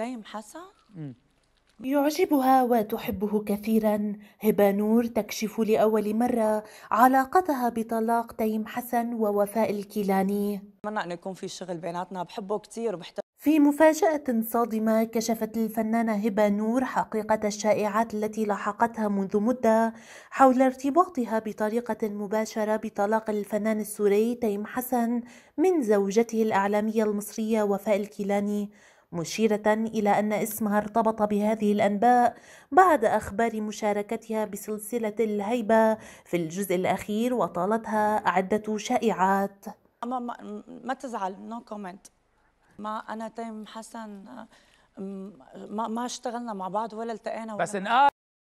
تيم حسن؟ مم. يعجبها وتحبه كثيرا هبة نور تكشف لأول مرة علاقتها بطلاق تيم حسن ووفاء الكيلاني أتمنى أنه يكون في شغل بيناتنا بحبه كثير وبحترمه في مفاجأة صادمة كشفت الفنانة هبة نور حقيقة الشائعات التي لاحقتها منذ مدة حول ارتباطها بطريقة مباشرة بطلاق الفنان السوري تيم حسن من زوجته الإعلامية المصرية وفاء الكيلاني مشيرة إلى أن اسمها ارتبط بهذه الأنباء بعد أخبار مشاركتها بسلسلة الهيبة في الجزء الأخير وطالتها عدة شائعات أما ما, ما تزعل نو no كومنت ما أنا تيم حسن ما ما اشتغلنا مع بعض ولا التقينا ولا بس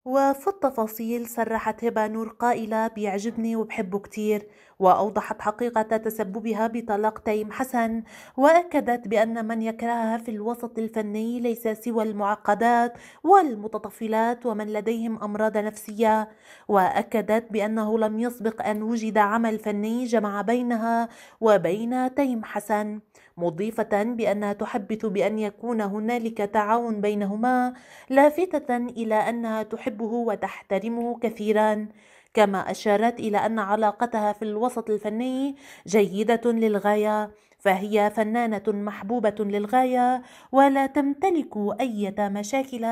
وفي التفاصيل صرحت هبة نور قائلة بيعجبني وبحبه كتير وأوضحت حقيقة تسببها بطلاق تيم حسن وأكدت بأن من يكرهها في الوسط الفني ليس سوى المعقدات والمتطفلات ومن لديهم أمراض نفسية وأكدت بأنه لم يسبق أن وجد عمل فني جمع بينها وبين تيم حسن مضيفة بأنها تحبث بأن يكون هنالك تعاون بينهما لافتة إلى أنها تحب تحبه وتحترمه كثيرا كما أشارت إلى أن علاقتها في الوسط الفني جيدة للغاية فهي فنانة محبوبة للغاية ولا تمتلك أي مشاكل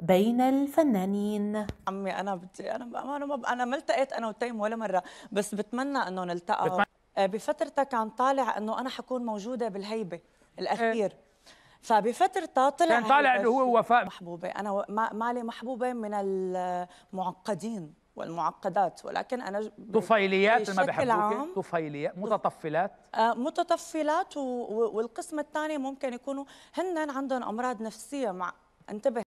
بين الفنانين عمي أنا بدي أنا ما أنا, أنا ما التقيت أنا وتيم ولا مرة بس بتمنى إنه نلتقى آه، بفترتك عم طالع إنه أنا حكون موجودة بالهيبة الأخير إيه. فبفترة طلع كان طالع انه هو وفاء محبوبه انا مالي محبوبه من المعقدين والمعقدات ولكن انا طفيليات ما بحبوك طفيليات متطفلات آه، متطفلات والقسم الثاني ممكن يكونوا هن عندهم امراض نفسيه مع انتبه